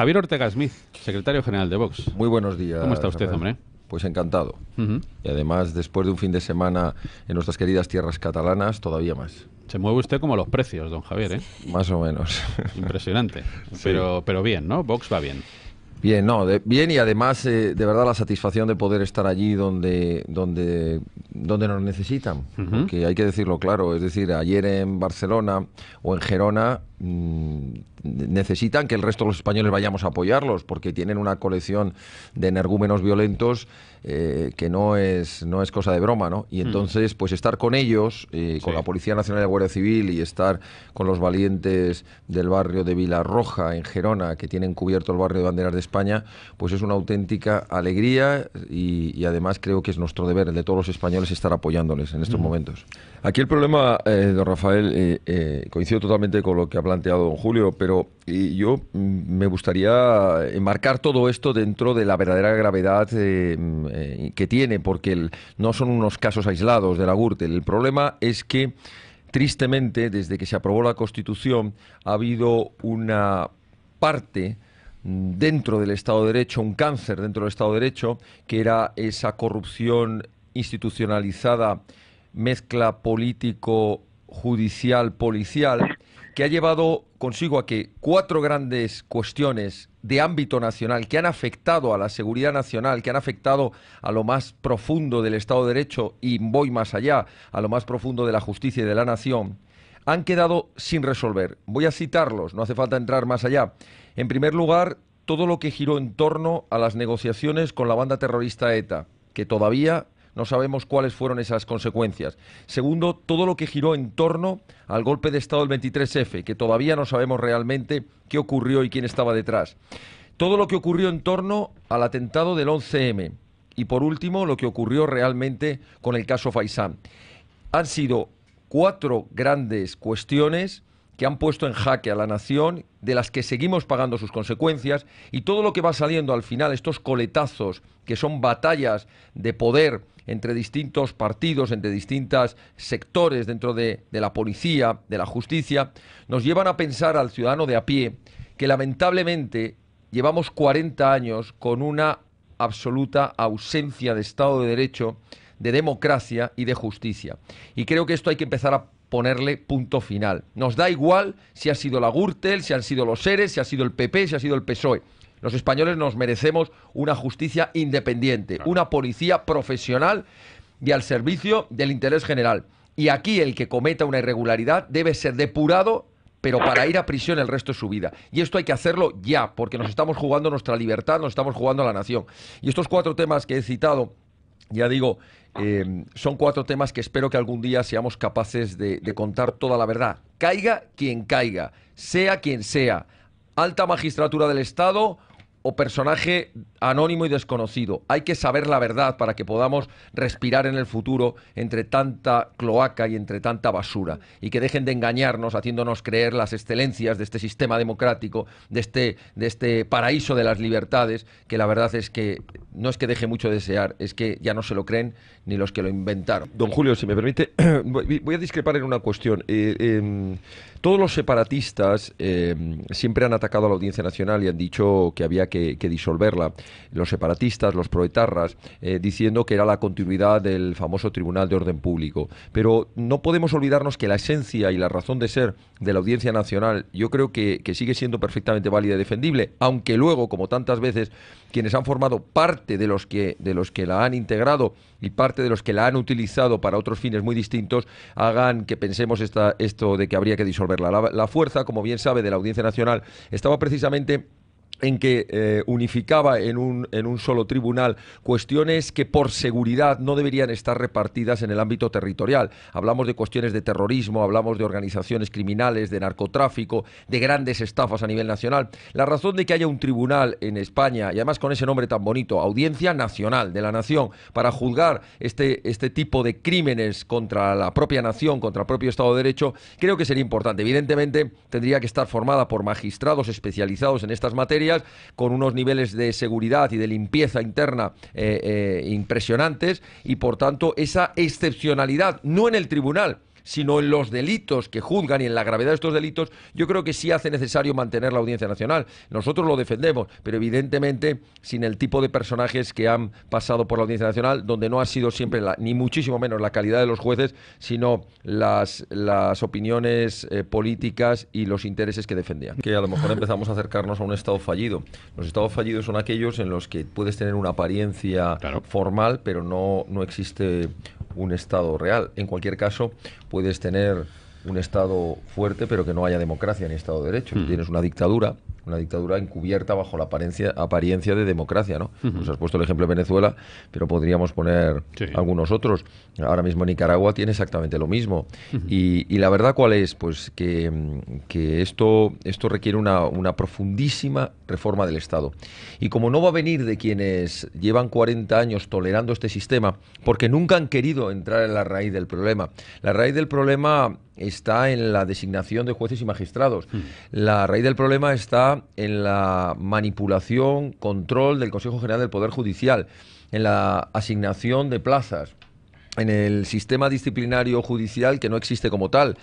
Javier Ortega Smith, secretario general de Vox. Muy buenos días. ¿Cómo está usted, hombre? Pues encantado. Y además, después de un fin de semana en nuestras queridas tierras catalanas, todavía más. Se mueve usted como los precios, don Javier, ¿eh? Más o menos. Impresionante. Pero, pero bien, ¿no? Vox va bien. Bien, no, bien y además eh, de verdad la satisfacción de poder estar allí donde, donde, donde nos necesitan, que hay que decirlo claro, es decir, ayer en Barcelona o en Gerona mm, necesitan que el resto de los españoles vayamos a apoyarlos porque tienen una colección de energúmenos violentos eh, que no es, no es cosa de broma, ¿no? Y entonces, pues estar con ellos, eh, con la Policía Nacional de Guardia Civil y estar con los valientes del barrio de Vila Roja, en Gerona que tienen cubierto el barrio de Banderas de España, pues es una auténtica alegría y, además creo que es nuestro deber, el de todos los españoles, estar apoyándoles en estos momentos. Aquí el problema, eh, don Rafael, eh, eh, coincido totalmente con lo que ha planteado don Julio, pero yo mm, me gustaría enmarcar todo esto dentro de la verdadera gravedad mm, que tiene, porque no son unos casos aislados de la Gürtel. El problema es que tristemente, desde que se aprobó la Constitución, ha habido una parte dentro del Estado de Derecho, un cáncer dentro del Estado de Derecho, que era esa corrupción institucionalizada, mezcla político, judicial, policial, que ha llevado consigo a que cuatro grandes cuestiones de ámbito nacional que han afectado a la seguridad nacional, que han afectado a lo más profundo del Estado de Derecho y voy más allá, a lo más profundo de la justicia y de la nación, han quedado sin resolver. Voy a citarlos, no hace falta entrar más allá. En primer lugar, todo lo que giró en torno a las negociaciones con la banda terrorista ETA, que todavía no sabemos cuáles fueron esas consecuencias. Segundo, todo lo que giró en torno al golpe de Estado del 23F, que todavía no sabemos realmente qué ocurrió y quién estaba detrás. Todo lo que ocurrió en torno al atentado del 11M. Y por último, lo que ocurrió realmente con el caso Faisán. Han sido cuatro grandes cuestiones que han puesto en jaque a la nación, de las que seguimos pagando sus consecuencias, y todo lo que va saliendo al final, estos coletazos, que son batallas de poder entre distintos partidos, entre distintos sectores dentro de, la policía, de la justicia, nos llevan a pensar al ciudadano de a pie que lamentablemente llevamos 40 años con una absoluta ausencia de Estado de Derecho de democracia y de justicia. Y creo que esto hay que empezar a ponerle punto final. Nos da igual si ha sido la Gürtel, si han sido los Seres, si ha sido el PP, si ha sido el PSOE. Los españoles nos merecemos una justicia independiente, una policía profesional y al servicio del interés general. Y aquí el que cometa una irregularidad debe ser depurado, pero para ir a prisión el resto de su vida. Y esto hay que hacerlo ya, porque nos estamos jugando nuestra libertad, nos estamos jugando a la nación. Y estos cuatro temas que he citado, ya digo, eh, son cuatro temas que espero que algún día seamos capaces de, contar toda la verdad. Caiga quien caiga, sea quien sea, alta magistratura del Estado o personaje anónimo y desconocido. Hay que saber la verdad para que podamos respirar en el futuro entre tanta cloaca y entre tanta basura. Y que dejen de engañarnos haciéndonos creer las excelencias de este sistema democrático, de este, de este paraíso de las libertades, que la verdad es que no es que deje mucho de desear, es que ya no se lo creen ni los que lo inventaron. Don Julio, si me permite, voy a discrepar en una cuestión. Eh, em, todos los separatistas em, siempre han atacado a la Audiencia Nacional y han dicho que había que, disolverla. Los separatistas, los proetarras, eh, diciendo que era la continuidad del famoso Tribunal de Orden Público. Pero no podemos olvidarnos que la esencia y la razón de ser de la Audiencia Nacional yo creo que sigue siendo perfectamente válida y defendible, aunque luego, como tantas veces, quienes han formado parte de los que, de los que la han integrado y parte de los que la han utilizado para otros fines muy distintos, hagan que pensemos esta, esto de que habría que disolverla. La, la fuerza, como bien sabe, de la Audiencia Nacional estaba precisamente en que eh, unificaba en un, en un solo tribunal cuestiones que por seguridad no deberían estar repartidas en el ámbito territorial. Hablamos de cuestiones de terrorismo, hablamos de organizaciones criminales, de narcotráfico, de grandes estafas a nivel nacional. La razón de que haya un tribunal en España, y además con ese nombre tan bonito, Audiencia Nacional de la Nación, para juzgar este, este tipo de crímenes contra la propia nación, contra el propio Estado de Derecho, creo que sería importante. Evidentemente, tendría que estar formada por magistrados especializados en estas materias con unos niveles de seguridad y de limpieza interna eh, eh, impresionantes, y por tanto esa excepcionalidad, no en el tribunal, sino en los delitos que juzgan y en la gravedad de estos delitos, yo creo que sí hace necesario mantener la Audiencia Nacional. Nosotros lo defendemos, pero evidentemente sin el tipo de personajes que han pasado por la Audiencia Nacional, donde no ha sido siempre, ni muchísimo menos la calidad de los jueces, sino las, las opiniones eh, políticas y los intereses que defendían. Que a lo mejor empezamos a acercarnos a un Estado fallido. Los Estados fallidos son aquellos en los que puedes tener una apariencia formal, pero no, no existe un Estado real. En cualquier caso, puedes tener un Estado fuerte, pero que no haya democracia ni Estado de Derecho. Hmm. Tienes una dictadura una dictadura encubierta bajo la apariencia, apariencia de democracia, ¿no? Pues has puesto el ejemplo de Venezuela, pero podríamos poner algunos otros. Ahora mismo Nicaragua tiene exactamente lo mismo. y, la verdad, ¿cuál es? Pues que, esto, esto requiere una, profundísima reforma del Estado. Y como no va a venir de quienes llevan 40 años tolerando este sistema, porque nunca han querido entrar en la raíz del problema. La raíz del problema está en la designación de jueces y magistrados. La raíz del problema está en la manipulación, control del Consejo General del Poder Judicial, en la asignación de plazas, en el sistema disciplinario judicial que no existe como tal.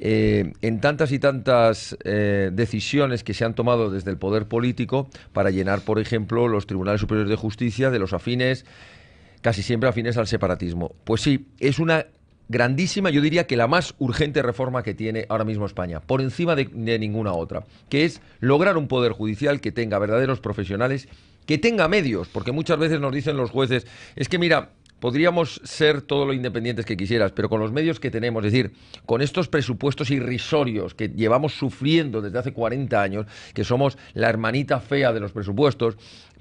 Eh, en tantas y tantas eh, decisiones que se han tomado desde el poder político para llenar, por ejemplo, los tribunales superiores de justicia de los afines, casi siempre afines al separatismo. Pues sí, es una grandísima, yo diría que la más urgente reforma que tiene ahora mismo España, por encima de, ninguna otra, que es lograr un poder judicial que tenga verdaderos profesionales, que tenga medios, porque muchas veces nos dicen los jueces, es que mira, podríamos ser todo lo independientes que quisieras, pero con los medios que tenemos, es decir, con estos presupuestos irrisorios que llevamos sufriendo desde hace 40 años, que somos la hermanita fea de los presupuestos,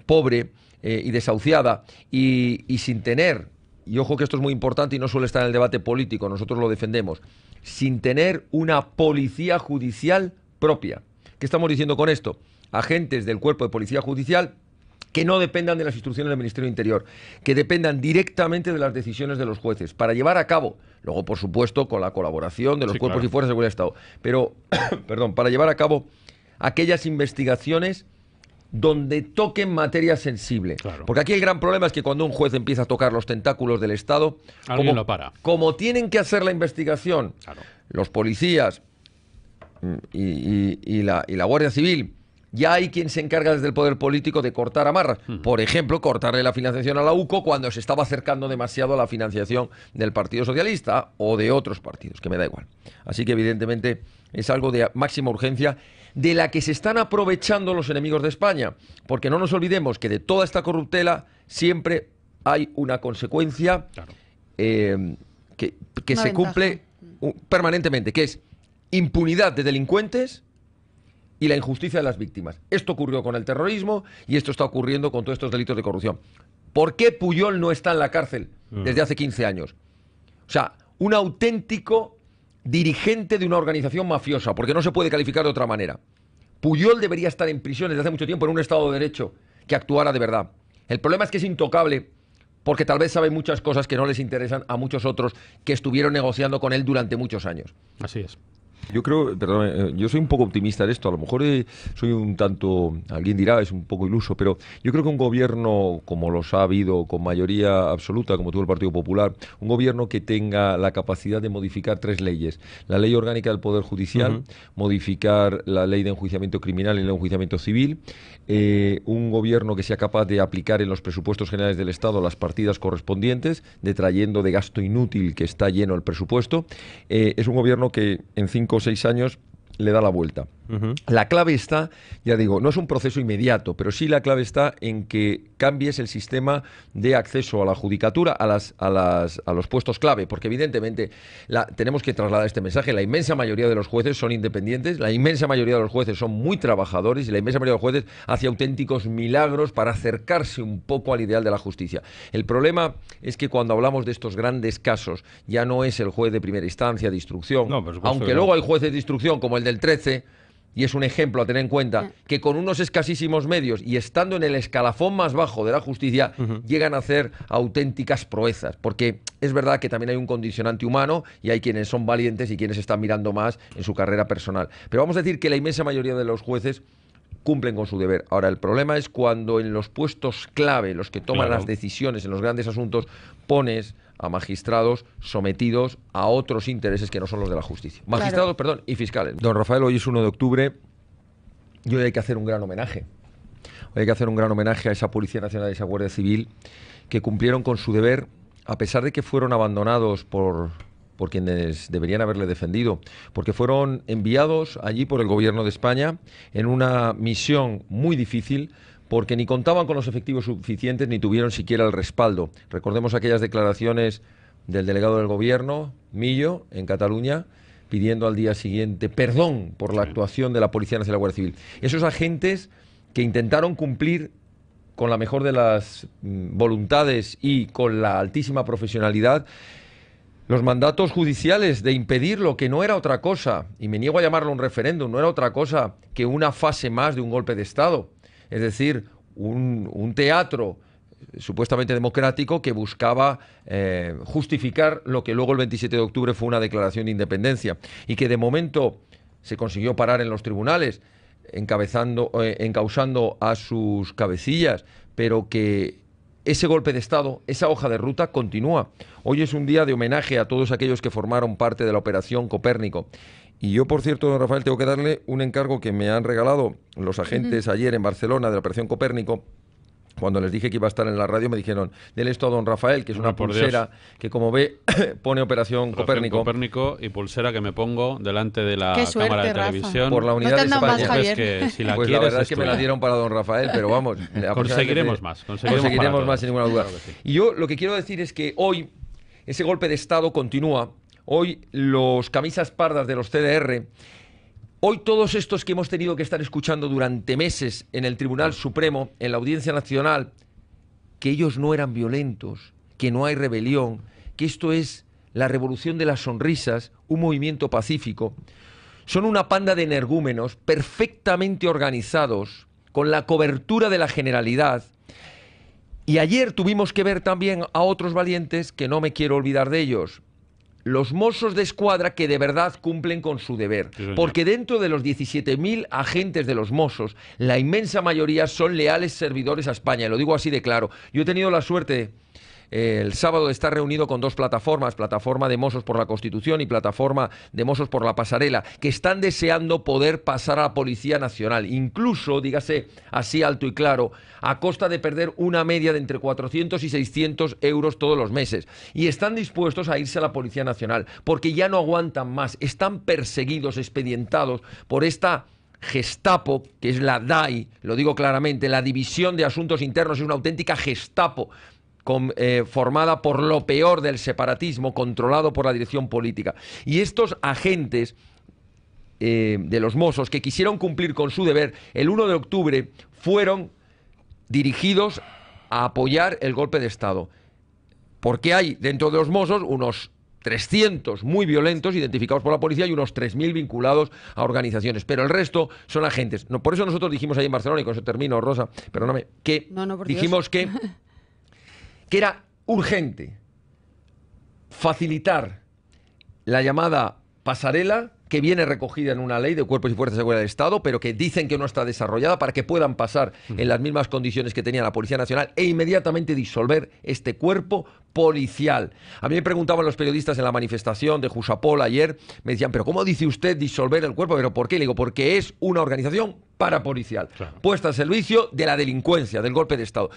pobre eh, y desahuciada, y sin tener y ojo que esto es muy importante y no suele estar en el debate político, nosotros lo defendemos, sin tener una policía judicial propia. ¿Qué estamos diciendo con esto? Agentes del cuerpo de policía judicial que no dependan de las instrucciones del Ministerio Interior, que dependan directamente de las decisiones de los jueces, para llevar a cabo, luego por supuesto con la colaboración de los cuerpos y fuerzas de seguridad del Estado, pero, perdón, para llevar a cabo aquellas investigaciones donde toquen materia sensible. Porque aquí el gran problema es que cuando un juez empieza a tocar los tentáculos del Estado, como, para. como tienen que hacer la investigación, los policías mm, y, la, y la Guardia Civil, ya hay quien se encarga desde el poder político de cortar amarras. Por ejemplo, cortarle la financiación a la UCO cuando se estaba acercando demasiado a la financiación del Partido Socialista o de otros partidos, que me da igual. Así que evidentemente es algo de máxima urgencia de la que se están aprovechando los enemigos de España. Porque no nos olvidemos que de toda esta corruptela siempre hay una consecuencia eh, que, se cumple permanentemente, que es impunidad de delincuentes y la injusticia de las víctimas. Esto ocurrió con el terrorismo y esto está ocurriendo con todos estos delitos de corrupción. ¿Por qué Puyol no está en la cárcel mm. desde hace 15 años? O sea, un auténtico dirigente de una organización mafiosa, porque no se puede calificar de otra manera. Puyol debería estar en prisión desde hace mucho tiempo en un Estado de Derecho que actuara de verdad. El problema es que es intocable porque tal vez sabe muchas cosas que no les interesan a muchos otros que estuvieron negociando con él durante muchos años. Así es. Yo creo, perdón, eh, yo soy un poco optimista de esto, a lo mejor eh, soy un tanto, alguien dirá, es un poco iluso, pero yo creo que un gobierno como los ha habido, con mayoría absoluta, como tuvo el Partido Popular, un gobierno que tenga la capacidad de modificar tres leyes, la ley orgánica del Poder Judicial, modificar la ley de enjuiciamiento criminal y el enjuiciamiento civil, eh, un gobierno que sea capaz de aplicar en los presupuestos generales del Estado las partidas correspondientes, detrayendo de gasto inútil que está lleno el presupuesto, es un gobierno que en cinco 5 o 6 años le da la vuelta. La clave está, ya digo, no es un proceso inmediato, pero sí la clave está en que cambies el sistema de acceso a la judicatura, a, las, a, las, a los puestos clave, porque evidentemente tenemos que trasladar este mensaje. La inmensa mayoría de los jueces son independientes, la inmensa mayoría de los jueces son muy trabajadores y la inmensa mayoría de los jueces hace auténticos milagros para acercarse un poco al ideal de la justicia. El problema es que cuando hablamos de estos grandes casos, ya no es el juez de primera instancia, de instrucción, aunque luego hay jueces de instrucción como el del 13, y es un ejemplo a tener en cuenta, que con unos escasísimos medios y estando en el escalafón más bajo de la justicia, llegan a hacer auténticas proezas. Porque es verdad que también hay un condicionante humano y hay quienes son valientes y quienes están mirando más en su carrera personal. Pero vamos a decir que la inmensa mayoría de los jueces cumplen con su deber. Ahora, el problema es cuando en los puestos clave, los que toman las decisiones en los grandes asuntos, pones a magistrados sometidos a otros intereses que no son los de la justicia. Magistrados, perdón, y fiscales. Don Rafael, hoy es 1 de octubre y hoy hay que hacer un gran homenaje. Hoy hay que hacer un gran homenaje a esa Policía Nacional y a esa Guardia Civil que cumplieron con su deber, a pesar de que fueron abandonados por por quienes deberían haberle defendido, porque fueron enviados allí por el gobierno de España en una misión muy difícil porque ni contaban con los efectivos suficientes ni tuvieron siquiera el respaldo. Recordemos aquellas declaraciones del delegado del gobierno, Millo, en Cataluña, pidiendo al día siguiente perdón por la actuación de la Policía Nacional y la Guardia Civil. Esos agentes que intentaron cumplir con la mejor de las mm, voluntades y con la altísima profesionalidad los mandatos judiciales de impedir lo que no era otra cosa, y me niego a llamarlo un referéndum, no era otra cosa que una fase más de un golpe de Estado, es decir, un, teatro eh, supuestamente democrático que buscaba eh, justificar lo que luego el 27 de octubre fue una declaración de independencia y que de momento se consiguió parar en los tribunales, encabezando, eh, encausando a sus cabecillas, pero que ese golpe de Estado, esa hoja de ruta continúa. Hoy es un día de homenaje a todos aquellos que formaron parte de la operación Copérnico. Y yo, por cierto, don Rafael, tengo que darle un encargo que me han regalado los agentes ayer en Barcelona de la operación Copérnico cuando les dije que iba a estar en la radio, me dijeron, dele esto a don Rafael, que es una pulsera que como ve pone Operación, Operación Copérnico. y pulsera que me pongo delante de la cámara de televisión. Por la unidad no de España. pues, que, si la, pues verdad es, que me la dieron para don Rafael, pero vamos. conseguiremos más, conseguiremos, más, sin ninguna duda. Y yo lo que quiero decir es que hoy ese golpe de Estado continúa. Hoy los camisas pardas de los CDR Hoy todos estos que hemos tenido que estar escuchando durante meses en el Tribunal ah. Supremo, en la Audiencia Nacional, que ellos no eran violentos, que no hay rebelión, que esto es la revolución de las sonrisas, un movimiento pacífico, son una panda de energúmenos perfectamente organizados, con la cobertura de la generalidad. Y ayer tuvimos que ver también a otros valientes, que no me quiero olvidar de ellos, los mozos de escuadra que de verdad cumplen con su deber. porque dentro de los 17.000 agentes de los mozos, la inmensa mayoría son leales servidores a España. lo digo así de claro. Yo he tenido la suerte el sábado está reunido con dos plataformas, plataforma de Mosos por la Constitución y plataforma de Mosos por la Pasarela, que están deseando poder pasar a la Policía Nacional, incluso, dígase así alto y claro, a costa de perder una media de entre 400 y 600 euros todos los meses. Y están dispuestos a irse a la Policía Nacional, porque ya no aguantan más, están perseguidos, expedientados por esta Gestapo, que es la DAI, lo digo claramente, la División de Asuntos Internos es una auténtica Gestapo eh, formada por lo peor del separatismo controlado por la dirección política. Y estos agentes eh, de los Mossos que quisieron cumplir con su deber el 1 de octubre fueron dirigidos a apoyar el golpe de Estado. Porque hay dentro de los Mossos unos 300 muy violentos identificados por la policía y unos 3.000 vinculados a organizaciones. Pero el resto son agentes. No, por eso nosotros dijimos ahí en Barcelona, y con eso termino, Rosa, perdóname, que dijimos que que era urgente facilitar la llamada pasarela que viene recogida en una ley de cuerpos y fuerzas de seguridad del Estado, pero que dicen que no está desarrollada para que puedan pasar en las mismas condiciones que tenía la Policía Nacional e inmediatamente disolver este cuerpo policial. A mí me preguntaban los periodistas en la manifestación de Jusapol ayer, me decían, pero ¿cómo dice usted disolver el cuerpo? ¿Pero por qué? Le digo, porque es una organización parapolicial, puesta al servicio de la delincuencia, del golpe de Estado.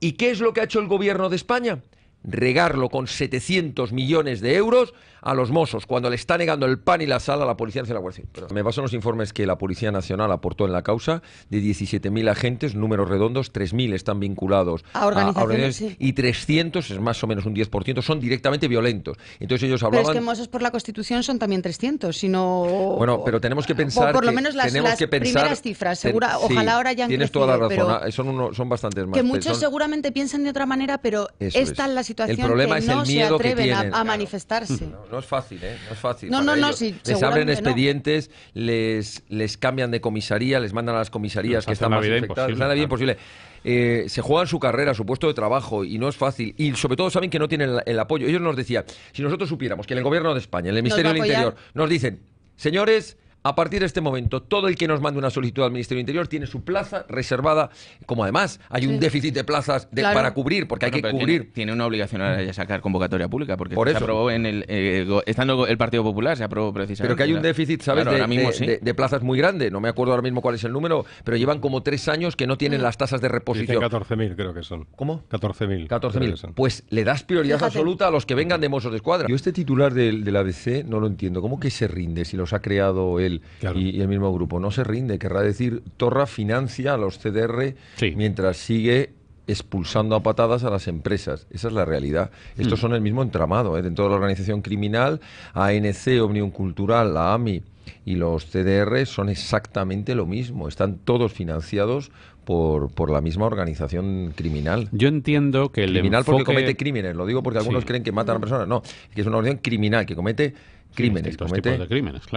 ¿Y qué es lo que ha hecho el gobierno de España? regarlo con 700 millones de euros a los mozos, cuando le está negando el pan y la sal a la Policía Nacional. Me baso en los informes que la Policía Nacional aportó en la causa, de 17.000 agentes, números redondos, 3.000 están vinculados a organizaciones, y 300, es más o menos un 10%, son directamente violentos. Entonces ellos hablaban... Pero es que mozos por la Constitución son también 300, sino... Bueno, pero tenemos que pensar... Por, lo menos las, que pensar, primeras cifras, ojalá ahora ya Tienes toda la razón, ah, son, son bastantes más. Que muchos seguramente piensan de otra manera, pero esta es la el problema es el miedo que tienen, a, manifestarse. No, es fácil, ¿eh? No es fácil. No, no, no, les abren expedientes, les, les cambian de comisaría, les mandan a las comisarías que están más nada bien posible. se juegan su carrera, su puesto de trabajo y no es fácil. Y sobre todo saben que no tienen el, apoyo. Ellos nos decían, si nosotros supiéramos que el gobierno de España, el Ministerio del Interior, nos dicen, señores, a partir de este momento, todo el que nos mande una solicitud al Ministerio del Interior tiene su plaza reservada, como además hay un déficit de plazas para cubrir, porque hay que cubrir. Tiene, una obligación ahora de sacar convocatoria pública, porque Por eso. se en el. Eh, estando el Partido Popular, se aprobó precisamente. Pero que hay un déficit, ¿sabes? de, ahora mismo, plazas muy grande. No me acuerdo ahora mismo cuál es el número, pero llevan como tres años que no tienen mm. las tasas de reposición. 14.000, creo que son. ¿Cómo? 14.000. 14.000. Pues le das prioridad absoluta a los que vengan de Mossos de Escuadra. Yo este titular del, del ABC no lo entiendo. ¿Cómo que se rinde si los ha creado él? y, el mismo grupo. No se rinde, querrá decir, Torra financia a los CDR mientras sigue expulsando a patadas a las empresas. Esa es la realidad. Estos mm. son el mismo entramado. ¿eh? Dentro de la organización criminal, ANC, Omnium Cultural, la AMI y los CDR son exactamente lo mismo. Están todos financiados por, la misma organización criminal. Yo entiendo que el criminal porque comete crímenes. Lo digo porque algunos creen que matan a personas. No, que es una organización criminal que comete crímenes, claro.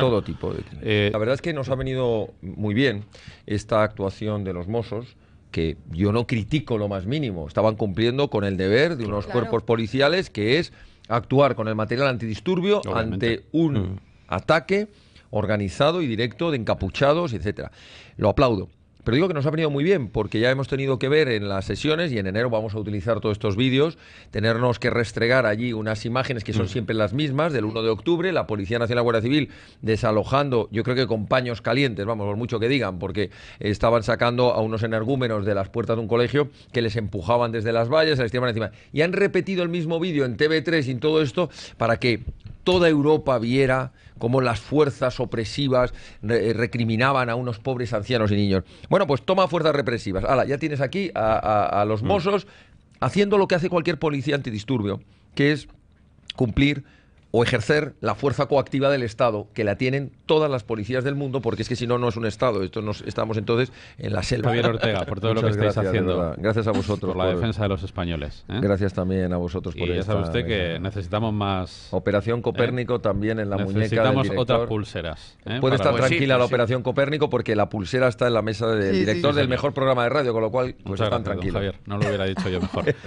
todo tipo de crímenes. Eh, la verdad es que nos ha venido muy bien esta actuación de los mozos que yo no critico lo más mínimo, estaban cumpliendo con el deber de unos cuerpos policiales que es actuar con el material antidisturbio ante un mm. ataque organizado y directo de encapuchados, etcétera. Lo aplaudo. Pero digo que nos ha venido muy bien porque ya hemos tenido que ver en las sesiones y en enero vamos a utilizar todos estos vídeos, tenernos que restregar allí unas imágenes que son mm. siempre las mismas del 1 de octubre, la Policía Nacional y la Guardia Civil desalojando, yo creo que con paños calientes, vamos, por mucho que digan, porque estaban sacando a unos energúmenos de las puertas de un colegio que les empujaban desde las vallas, se les tiraban encima. Y han repetido el mismo vídeo en TV3 y en todo esto para que toda Europa viera como las fuerzas opresivas eh, recriminaban a unos pobres ancianos y niños. Bueno, pues toma fuerzas represivas. ya tienes aquí a, los mm. mozos haciendo lo que hace cualquier policía antidisturbio, que es cumplir o ejercer la fuerza coactiva del Estado, que la tienen todas las policías del mundo, porque es que si no, no es un Estado. Esto nos, estamos entonces en la selva. Javier Ortega, por todo lo que estáis haciendo. Gracias a vosotros. Por la defensa de los españoles. ¿eh? Gracias también a vosotros y por ya sabe usted que necesitamos más... Operación ¿eh? Copérnico también en la del muñeca Necesitamos otras pulseras. ¿eh? Puede estar tranquila la Operación Copérnico, porque la pulsera está en la mesa del director del mejor programa de radio, con lo cual pues Muchas Javier, no lo hubiera dicho yo mejor.